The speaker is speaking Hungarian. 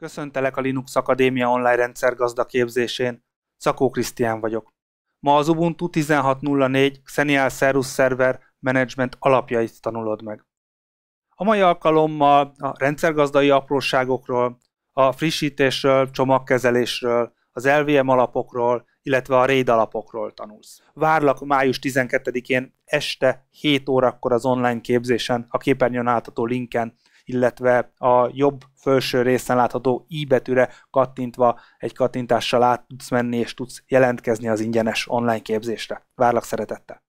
Köszöntelek a Linux Akadémia online rendszergazda képzésén. Szakó Krisztián vagyok. Ma az Ubuntu 16.04 Xenial Serus Server Management alapjait tanulod meg. A mai alkalommal a rendszergazdai apróságokról, a frissítésről, csomagkezelésről, az LVM alapokról, illetve a RAID alapokról tanulsz. Várlak május 12-én este 7 órakor az online képzésen, a képernyőn átadó linken illetve a jobb felső részen látható i betűre kattintva egy kattintással át tudsz menni és tudsz jelentkezni az ingyenes online képzésre. Várlak szeretettel!